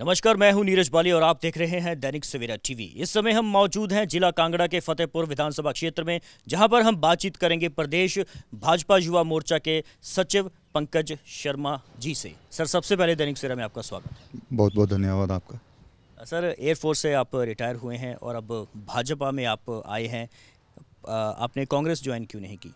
नमस्कार मैं हूं नीरज बाली और आप देख रहे हैं दैनिक सवेरा टीवी इस समय हम मौजूद हैं जिला कांगड़ा के फतेहपुर विधानसभा क्षेत्र में जहां पर हम बातचीत करेंगे प्रदेश भाजपा युवा मोर्चा के सचिव पंकज शर्मा जी से सर सबसे पहले दैनिक सवेरा में आपका स्वागत बहुत बहुत धन्यवाद आपका सर एयरफोर्स से आप रिटायर हुए हैं और अब भाजपा में आप आए हैं आपने कांग्रेस ज्वाइन क्यों नहीं की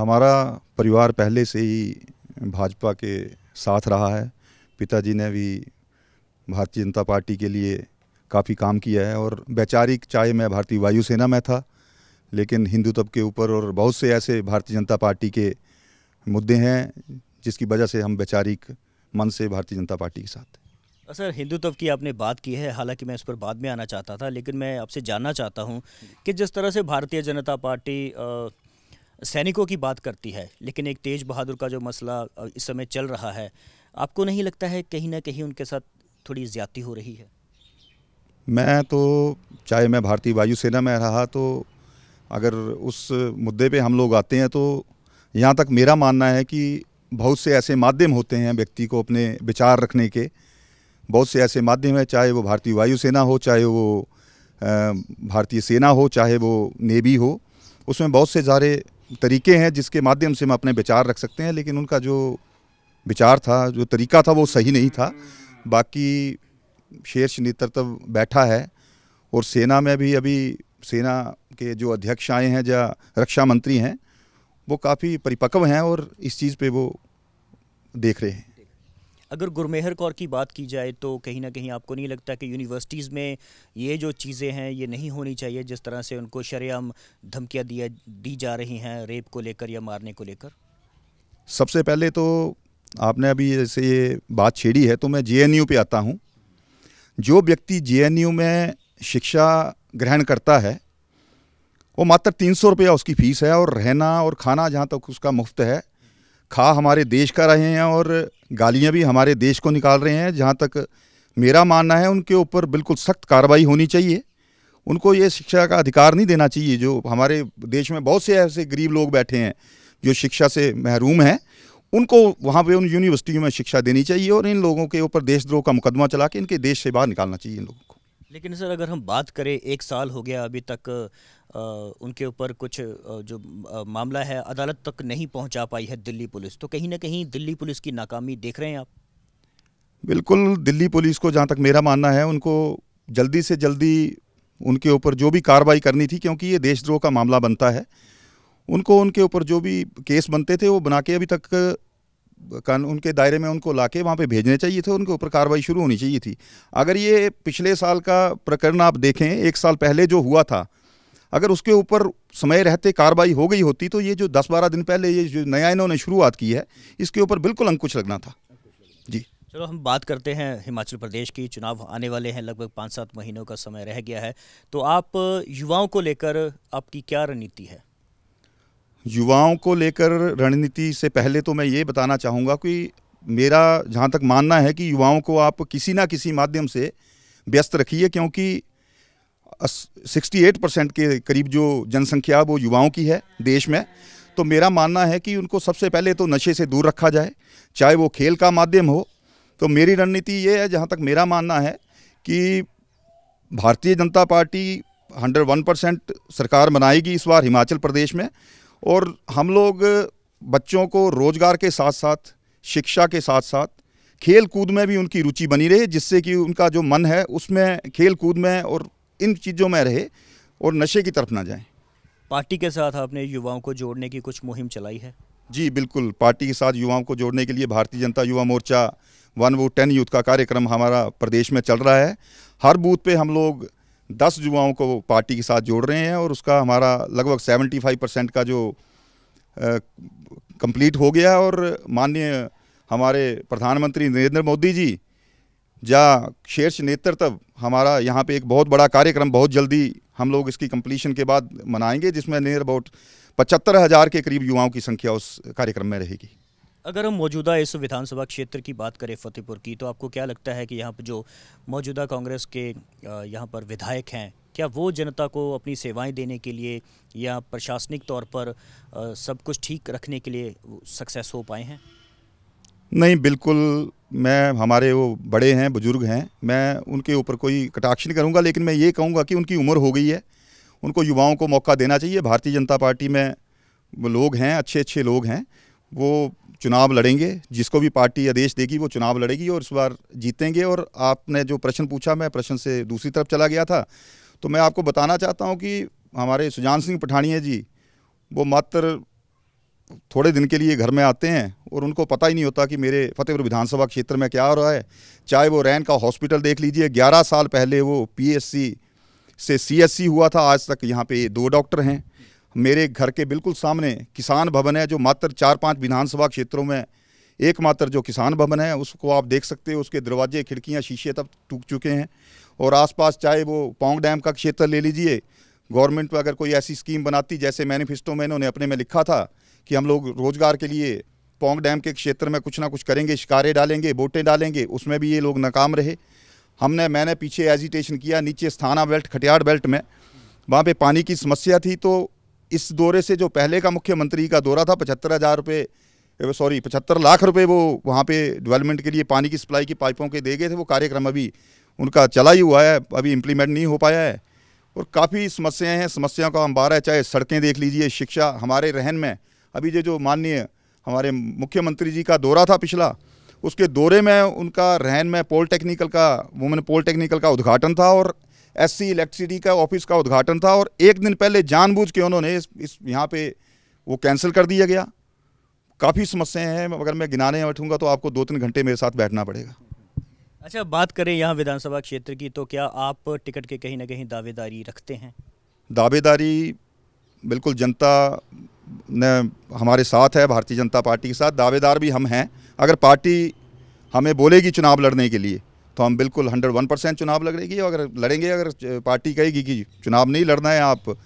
हमारा परिवार पहले से ही भाजपा के साथ रहा है पिताजी ने भी भारतीय जनता पार्टी के लिए काफ़ी काम किया है और वैचारिक चाहे मैं भारतीय वायुसेना में था लेकिन हिंदुत्व के ऊपर और बहुत से ऐसे भारतीय जनता पार्टी के मुद्दे हैं जिसकी वजह से हम वैचारिक मन से भारतीय जनता पार्टी के साथ सर हिंदुत्व की आपने बात की है हालांकि मैं इस पर बाद में आना चाहता था लेकिन मैं आपसे जानना चाहता हूं कि जिस तरह से भारतीय जनता पार्टी आ, सैनिकों की बात करती है लेकिन एक तेज बहादुर का जो मसला इस समय चल रहा है आपको नहीं लगता है कहीं ना कहीं उनके साथ थोड़ी ज्यादती हो रही है मैं तो चाहे मैं भारतीय वायुसेना में रहा तो अगर उस मुद्दे पे हम लोग आते हैं तो यहाँ तक मेरा मानना है कि बहुत से ऐसे माध्यम होते हैं व्यक्ति को अपने विचार रखने के बहुत से ऐसे माध्यम हैं चाहे वो भारतीय वायुसेना हो चाहे वो भारतीय सेना हो चाहे वो नेवी हो उसमें बहुत से सारे तरीके हैं जिसके माध्यम से हम अपने विचार रख सकते हैं लेकिन उनका जो विचार था जो तरीका था वो सही नहीं था बाकी शीर्ष नेतृत्व बैठा है और सेना में भी अभी सेना के जो अध्यक्ष आए हैं या रक्षा मंत्री हैं वो काफ़ी परिपक्व हैं और इस चीज़ पे वो देख रहे हैं अगर गुरमेहर कौर की बात की जाए तो कहीं ना कहीं आपको नहीं लगता कि यूनिवर्सिटीज़ में ये जो चीज़ें हैं ये नहीं होनी चाहिए जिस तरह से उनको शरेआम धमकियाँ दिया दी जा रही हैं रेप को लेकर या मारने को लेकर सबसे पहले तो आपने अभी जैसे ये बात छेड़ी है तो मैं जे पे आता हूँ जो व्यक्ति जे में शिक्षा ग्रहण करता है वो मात्र तीन सौ रुपया उसकी फ़ीस है और रहना और खाना जहाँ तक उसका मुफ्त है खा हमारे देश का रहे हैं और गालियाँ भी हमारे देश को निकाल रहे हैं जहाँ तक मेरा मानना है उनके ऊपर बिल्कुल सख्त कार्रवाई होनी चाहिए उनको ये शिक्षा का अधिकार नहीं देना चाहिए जो हमारे देश में बहुत से ऐसे गरीब लोग बैठे हैं जो शिक्षा से महरूम हैं उनको वहाँ पे उन यूनिवर्सिटियों में शिक्षा देनी चाहिए और इन लोगों के ऊपर देशद्रोह का मुकदमा चला के इनके देश से बाहर निकालना चाहिए इन लोगों को लेकिन सर अगर हम बात करें एक साल हो गया अभी तक आ, उनके ऊपर कुछ जो मामला है अदालत तक नहीं पहुंचा पाई है दिल्ली पुलिस तो कहीं ना कहीं दिल्ली पुलिस की नाकामी देख रहे हैं आप बिल्कुल दिल्ली पुलिस को जहाँ तक मेरा मानना है उनको जल्दी से जल्दी उनके ऊपर जो भी कार्रवाई करनी थी क्योंकि ये देशद्रोह का मामला बनता है उनको उनके ऊपर जो भी केस बनते थे वो बना के अभी तक कानून के दायरे में उनको ला के वहाँ पर भेजने चाहिए थे उनके ऊपर कार्रवाई शुरू होनी चाहिए थी अगर ये पिछले साल का प्रकरण आप देखें एक साल पहले जो हुआ था अगर उसके ऊपर समय रहते कार्रवाई हो गई होती तो ये जो दस बारह दिन पहले ये जो नया इन्होंने शुरुआत की है इसके ऊपर बिल्कुल अंकुश लगना था जी चलो हम बात करते हैं हिमाचल प्रदेश की चुनाव आने वाले हैं लगभग पाँच सात महीनों का समय रह गया है तो आप युवाओं को लेकर आपकी क्या रणनीति है युवाओं को लेकर रणनीति से पहले तो मैं ये बताना चाहूँगा कि मेरा जहाँ तक मानना है कि युवाओं को आप किसी ना किसी माध्यम से व्यस्त रखिए क्योंकि 68 परसेंट के करीब जो जनसंख्या वो युवाओं की है देश में तो मेरा मानना है कि उनको सबसे पहले तो नशे से दूर रखा जाए चाहे वो खेल का माध्यम हो तो मेरी रणनीति ये है जहाँ तक मेरा मानना है कि भारतीय जनता पार्टी हंड्रेड परसेंट सरकार बनाएगी इस बार हिमाचल प्रदेश में और हम लोग बच्चों को रोज़गार के साथ साथ शिक्षा के साथ साथ खेल कूद में भी उनकी रुचि बनी रहे जिससे कि उनका जो मन है उसमें खेल कूद में और इन चीज़ों में रहे और नशे की तरफ ना जाएं पार्टी के साथ आपने युवाओं को जोड़ने की कुछ मुहिम चलाई है जी बिल्कुल पार्टी के साथ युवाओं को जोड़ने के लिए भारतीय जनता युवा मोर्चा वन वो टेन यूथ का कार्यक्रम हमारा प्रदेश में चल रहा है हर बूथ पे हम लोग दस युवाओं को पार्टी के साथ जोड़ रहे हैं और उसका हमारा लगभग सेवेंटी फाइव परसेंट का जो कंप्लीट हो गया और माननीय हमारे प्रधानमंत्री नरेंद्र मोदी जी या शीर्ष नेतृत्व हमारा यहाँ पे एक बहुत बड़ा कार्यक्रम बहुत जल्दी हम लोग इसकी कंप्लीशन के बाद मनाएंगे जिसमें नियर अबाउट पचहत्तर हज़ार के करीब युवाओं की संख्या उस कार्यक्रम में रहेगी अगर हम मौजूदा इस विधानसभा क्षेत्र की बात करें फतेहपुर की तो आपको क्या लगता है कि यहाँ पर जो मौजूदा कांग्रेस के यहाँ पर विधायक हैं क्या वो जनता को अपनी सेवाएं देने के लिए या प्रशासनिक तौर पर सब कुछ ठीक रखने के लिए सक्सेस हो पाए हैं नहीं बिल्कुल मैं हमारे वो बड़े हैं बुजुर्ग हैं मैं उनके ऊपर कोई कटाक्ष नहीं करूँगा लेकिन मैं ये कहूँगा कि उनकी उम्र हो गई है उनको युवाओं को मौका देना चाहिए भारतीय जनता पार्टी में लोग हैं अच्छे अच्छे लोग हैं वो चुनाव लड़ेंगे जिसको भी पार्टी आदेश देगी वो चुनाव लड़ेगी और इस बार जीतेंगे और आपने जो प्रश्न पूछा मैं प्रश्न से दूसरी तरफ चला गया था तो मैं आपको बताना चाहता हूँ कि हमारे सुजान सिंह पठानिया जी वो मात्र थोड़े दिन के लिए घर में आते हैं और उनको पता ही नहीं होता कि मेरे फतेहपुर विधानसभा क्षेत्र में क्या हो रहा है चाहे वो रैन का हॉस्पिटल देख लीजिए 11 साल पहले वो पीएससी से सीएससी हुआ था आज तक यहाँ पे दो डॉक्टर हैं मेरे घर के बिल्कुल सामने किसान भवन है जो मात्र चार पांच विधानसभा क्षेत्रों में एकमात्र जो किसान भवन है उसको आप देख सकते हो उसके दरवाजे खिड़कियां शीशे तब टूट चुके हैं और आसपास चाहे वो पोंग डैम का क्षेत्र ले लीजिए गवर्नमेंट अगर कोई ऐसी स्कीम बनाती जैसे मैनिफेस्टो में इन्होंने अपने में लिखा था कि हम लोग रोजगार के लिए पोंग डैम के क्षेत्र में कुछ ना कुछ करेंगे शिकारे डालेंगे बोटें डालेंगे उसमें भी ये लोग नाकाम रहे हमने मैंने पीछे एजिटेशन किया नीचे स्थाना बेल्ट खटियाड़ बेल्ट में वहाँ पे पानी की समस्या थी तो इस दौरे से जो पहले का मुख्यमंत्री का दौरा था पचहत्तर हज़ार रुपये सॉरी पचहत्तर लाख रुपए वो वहाँ पे डेवलपमेंट के लिए पानी की सप्लाई की पाइपों के दे गए थे वो कार्यक्रम अभी उनका चला ही हुआ है अभी इम्प्लीमेंट नहीं हो पाया है और काफ़ी समस्याएं हैं समस्याओं का हम बार है चाहे सड़कें देख लीजिए शिक्षा हमारे रहन में अभी जो जो माननीय हमारे मुख्यमंत्री जी का दौरा था पिछला उसके दौरे में उनका रहन में पॉलिटेक्निकल का वुमेन पॉलिटेक्निकल का उद्घाटन था और एससी इलेक्ट्रिसिटी का ऑफिस का उद्घाटन था और एक दिन पहले जानबूझ के उन्होंने इस, इस यहाँ पे वो कैंसिल कर दिया गया काफ़ी समस्याएं हैं अगर मैं गिनाने बैठूंगा तो आपको दो तीन घंटे मेरे साथ बैठना पड़ेगा अच्छा बात करें यहाँ विधानसभा क्षेत्र की तो क्या आप टिकट के कहीं ना कहीं दावेदारी रखते हैं दावेदारी बिल्कुल जनता ने हमारे साथ है भारतीय जनता पार्टी के साथ दावेदार भी हम हैं अगर पार्टी हमें बोलेगी चुनाव लड़ने के लिए तो हम बिल्कुल हंड्रेड वन परसेंट चुनाव लड़ेगी अगर लड़ेंगे अगर पार्टी कहेगी कि चुनाव नहीं लड़ना है आप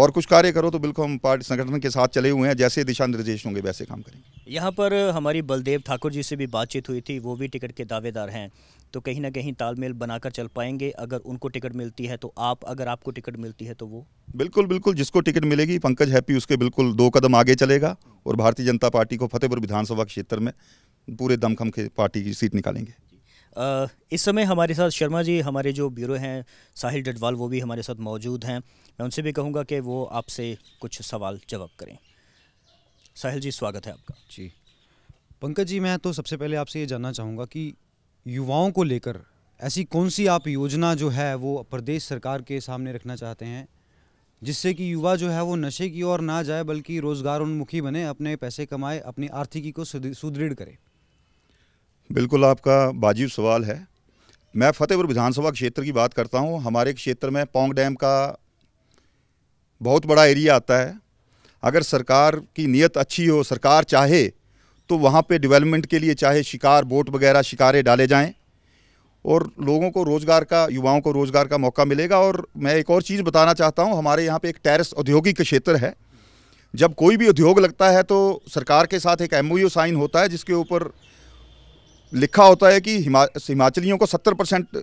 और कुछ कार्य करो तो बिल्कुल हम पार्टी संगठन के साथ चले हुए हैं जैसे दिशा निर्देश होंगे वैसे काम करेंगे यहाँ पर हमारी बलदेव ठाकुर जी से भी बातचीत हुई थी वो भी टिकट के दावेदार हैं तो कहीं ना कहीं तालमेल बनाकर चल पाएंगे अगर उनको टिकट मिलती है तो आप अगर आपको टिकट मिलती है तो वो बिल्कुल बिल्कुल जिसको टिकट मिलेगी पंकज हैप्पी उसके बिल्कुल दो कदम आगे चलेगा और भारतीय जनता पार्टी को फतेहपुर विधानसभा क्षेत्र में पूरे दमखम के पार्टी की सीट निकालेंगे इस समय हमारे साथ शर्मा जी हमारे जो ब्यूरो हैं साहिल डटवाल वो भी हमारे साथ मौजूद हैं मैं उनसे भी कहूँगा कि वो आपसे कुछ सवाल जवाब करें साहिल जी स्वागत है आपका जी पंकज जी मैं तो सबसे पहले आपसे ये जानना चाहूँगा कि युवाओं को लेकर ऐसी कौन सी आप योजना जो है वो प्रदेश सरकार के सामने रखना चाहते हैं जिससे कि युवा जो है वो नशे की ओर ना जाए बल्कि रोज़गार उन्मुखी बने अपने पैसे कमाए अपनी आर्थिकी को सुदृढ़ करे बिल्कुल आपका वाजिब सवाल है मैं फतेहपुर विधानसभा क्षेत्र की बात करता हूँ हमारे क्षेत्र में पोंग डैम का बहुत बड़ा एरिया आता है अगर सरकार की नीयत अच्छी हो सरकार चाहे तो वहाँ पे डेवलपमेंट के लिए चाहे शिकार बोट वगैरह शिकारे डाले जाएं और लोगों को रोज़गार का युवाओं को रोज़गार का मौका मिलेगा और मैं एक और चीज़ बताना चाहता हूँ हमारे यहाँ पे एक टेरस औद्योगिक क्षेत्र है जब कोई भी उद्योग लगता है तो सरकार के साथ एक एम साइन होता है जिसके ऊपर लिखा होता है कि हिमा हिमाचलियों को सत्तर परसेंट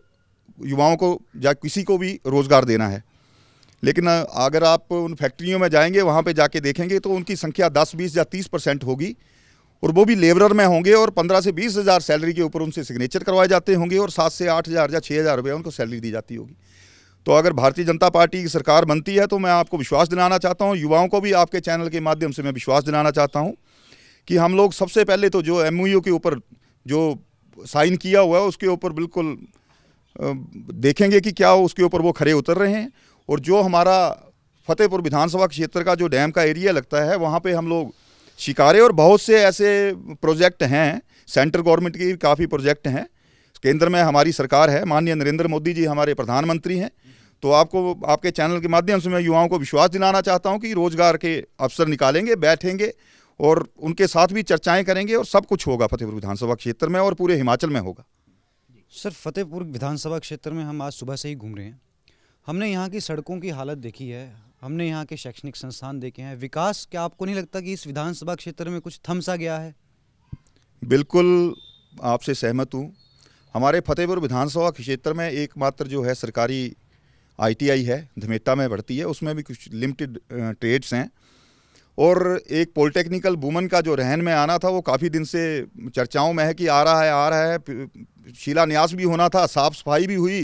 युवाओं को या किसी को भी रोज़गार देना है लेकिन अगर आप उन फैक्ट्रियों में जाएंगे वहाँ पे जाके देखेंगे तो उनकी संख्या 10, 20 या 30 परसेंट होगी और वो भी लेबरर में होंगे और 15 से बीस हज़ार सैलरी के ऊपर उनसे सिग्नेचर करवाए जाते होंगे और सात से आठ हज़ार या छः हज़ार उनको सैलरी दी जाती होगी तो अगर भारतीय जनता पार्टी की सरकार बनती है तो मैं आपको विश्वास दिलाना चाहता हूँ युवाओं को भी आपके चैनल के माध्यम से मैं विश्वास दिलाना चाहता हूँ कि हम लोग सबसे पहले तो जो एम के ऊपर जो साइन किया हुआ है उसके ऊपर बिल्कुल देखेंगे कि क्या उसके ऊपर वो खड़े उतर रहे हैं और जो हमारा फतेहपुर विधानसभा क्षेत्र का जो डैम का एरिया लगता है वहाँ पे हम लोग शिकारे और बहुत से ऐसे प्रोजेक्ट हैं सेंट्रल गवर्नमेंट के काफ़ी प्रोजेक्ट हैं केंद्र में हमारी सरकार है माननीय नरेंद्र मोदी जी हमारे प्रधानमंत्री हैं तो आपको आपके चैनल के माध्यम से मैं युवाओं को विश्वास दिलाना चाहता हूँ कि रोज़गार के अवसर निकालेंगे बैठेंगे और उनके साथ भी चर्चाएं करेंगे और सब कुछ होगा फतेहपुर विधानसभा क्षेत्र में और पूरे हिमाचल में होगा सर फतेहपुर विधानसभा क्षेत्र में हम आज सुबह से ही घूम रहे हैं हमने यहाँ की सड़कों की हालत देखी है हमने यहाँ के शैक्षणिक संस्थान देखे हैं विकास क्या आपको नहीं लगता कि इस विधानसभा क्षेत्र में कुछ थमसा गया है बिल्कुल आपसे सहमत हूँ हमारे फतेहपुर विधानसभा क्षेत्र में एकमात्र जो है सरकारी आईटीआई है धमेटा में बढ़ती है उसमें भी कुछ लिमिटेड ट्रेड्स हैं और एक पॉलिटेक्निकल वूमन का जो रहन में आना था वो काफ़ी दिन से चर्चाओं में है कि आ रहा है आ रहा है शिलान्यास भी होना था साफ़ सफाई भी हुई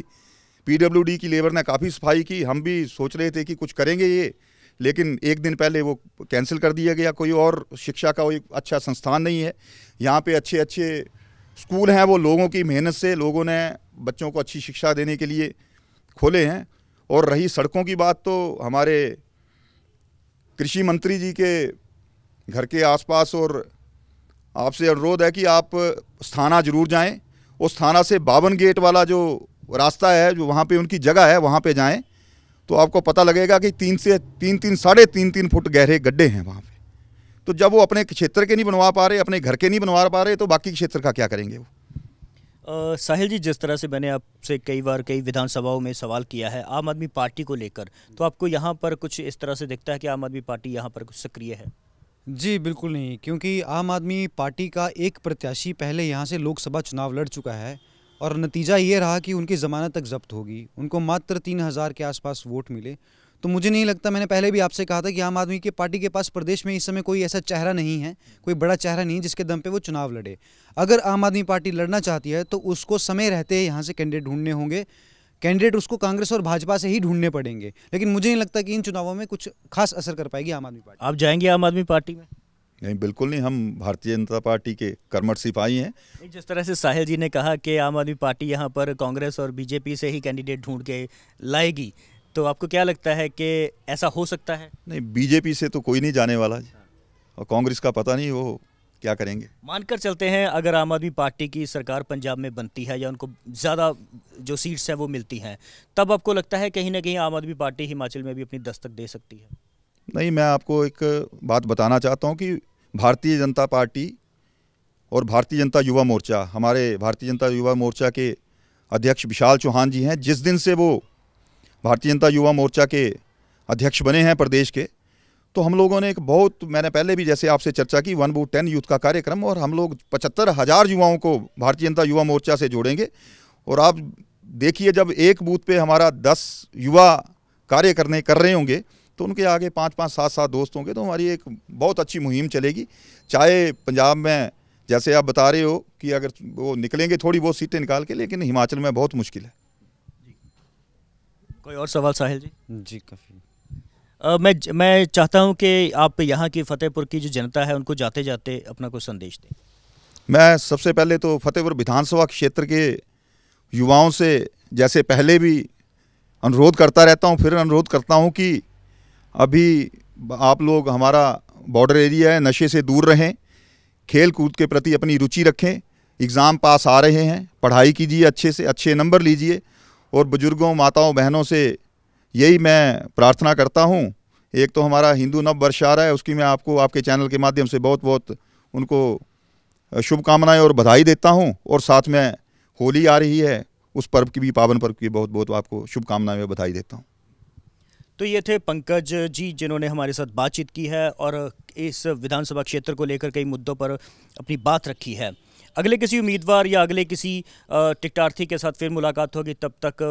पीडब्ल्यूडी की लेबर ने काफ़ी सफाई की हम भी सोच रहे थे कि कुछ करेंगे ये लेकिन एक दिन पहले वो कैंसिल कर दिया गया कोई और शिक्षा का कोई एक अच्छा संस्थान नहीं है यहाँ पे अच्छे अच्छे स्कूल हैं वो लोगों की मेहनत से लोगों ने बच्चों को अच्छी शिक्षा देने के लिए खोले हैं और रही सड़कों की बात तो हमारे कृषि मंत्री जी के घर के आसपास और आपसे अनुरोध है कि आप स्थाना जरूर जाएं उस थाना से बावन गेट वाला जो रास्ता है जो वहाँ पे उनकी जगह है वहाँ पे जाएं तो आपको पता लगेगा कि तीन से तीन तीन साढ़े तीन तीन फुट गहरे गड्ढे हैं वहाँ पे तो जब वो अपने क्षेत्र के नहीं बनवा पा रहे अपने घर के नहीं बनवा पा रहे तो बाकी क्षेत्र का क्या करेंगे वो साहिल जी जिस तरह से मैंने आपसे कई बार कई विधानसभाओं में सवाल किया है आम आदमी पार्टी को लेकर तो आपको यहाँ पर कुछ इस तरह से दिखता है कि आम आदमी पार्टी यहाँ पर कुछ सक्रिय है जी बिल्कुल नहीं क्योंकि आम आदमी पार्टी का एक प्रत्याशी पहले यहाँ से लोकसभा चुनाव लड़ चुका है और नतीजा ये रहा कि उनकी ज़मानत तक जब्त होगी उनको मात्र तीन हज़ार के आसपास वोट मिले तो मुझे नहीं लगता मैंने पहले भी आपसे कहा था कि आम आदमी की पार्टी के पास प्रदेश में इस समय कोई ऐसा चेहरा नहीं है कोई बड़ा चेहरा नहीं जिसके दम पे वो चुनाव लड़े अगर आम आदमी पार्टी लड़ना चाहती है तो उसको समय रहते यहाँ से कैंडिडेट ढूंढने होंगे कैंडिडेट उसको कांग्रेस और भाजपा से ही ढूंढने पड़ेंगे लेकिन मुझे नहीं लगता कि इन चुनावों में कुछ खास असर कर पाएगी आम आदमी पार्टी आप जाएंगे आम आदमी पार्टी में नहीं बिल्कुल नहीं हम भारतीय जनता पार्टी के कर्मठ सिपाही हैं जिस तरह से साहिल जी ने कहा कि आम आदमी पार्टी यहाँ पर कांग्रेस और बीजेपी से ही कैंडिडेट ढूंढ के लाएगी तो आपको क्या लगता है कि ऐसा हो सकता है नहीं बीजेपी से तो कोई नहीं जाने वाला हाँ। और कांग्रेस का पता नहीं वो क्या करेंगे मानकर चलते हैं अगर आम आदमी पार्टी की सरकार पंजाब में बनती है या उनको ज़्यादा जो सीट्स हैं वो मिलती हैं तब आपको लगता है कहीं ना कहीं आम आदमी पार्टी हिमाचल में भी अपनी दस्तक दे सकती है नहीं मैं आपको एक बात बताना चाहता हूँ कि भारतीय जनता पार्टी और भारतीय जनता युवा मोर्चा हमारे भारतीय जनता युवा मोर्चा के अध्यक्ष विशाल चौहान जी हैं जिस दिन से वो भारतीय जनता युवा मोर्चा के अध्यक्ष बने हैं प्रदेश के तो हम लोगों ने एक बहुत मैंने पहले भी जैसे आपसे चर्चा की वन बू टेन यूथ का कार्यक्रम और हम लोग पचहत्तर हज़ार युवाओं को भारतीय जनता युवा मोर्चा से जोड़ेंगे और आप देखिए जब एक बूथ पे हमारा दस युवा कार्य करने कर रहे होंगे तो उनके आगे पाँच पाँच सात सात दोस्त होंगे तो हमारी एक बहुत अच्छी मुहिम चलेगी चाहे पंजाब में जैसे आप बता रहे हो कि अगर वो निकलेंगे थोड़ी बहुत सीटें निकाल के लेकिन हिमाचल में बहुत मुश्किल है कोई और सवाल साहिल जी जी काफ़ी मैं मैं चाहता हूं कि आप यहां की फतेहपुर की जो जनता है उनको जाते जाते अपना कुछ संदेश दें मैं सबसे पहले तो फतेहपुर विधानसभा क्षेत्र के युवाओं से जैसे पहले भी अनुरोध करता रहता हूं फिर अनुरोध करता हूं कि अभी आप लोग हमारा बॉर्डर एरिया है नशे से दूर रहें खेल कूद के प्रति अपनी रुचि रखें एग्ज़ाम पास आ रहे हैं पढ़ाई कीजिए अच्छे से अच्छे नंबर लीजिए और बुज़ुर्गों माताओं बहनों से यही मैं प्रार्थना करता हूँ एक तो हमारा हिंदू नव वर्ष आ रहा है उसकी मैं आपको आपके चैनल के माध्यम से बहुत बहुत उनको शुभकामनाएं और बधाई देता हूं और साथ में होली आ रही है उस पर्व की भी पावन पर्व की बहुत बहुत आपको शुभकामनाएं बधाई देता हूं तो ये थे पंकज जी जिन्होंने हमारे साथ बातचीत की है और इस विधानसभा क्षेत्र को लेकर कई मुद्दों पर अपनी बात रखी है अगले किसी उम्मीदवार या अगले किसी टिकटार्थी के साथ फिर मुलाकात होगी तब तक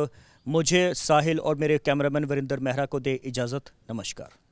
मुझे साहिल और मेरे कैमरामैन वरिंदर मेहरा को दे इजाज़त नमस्कार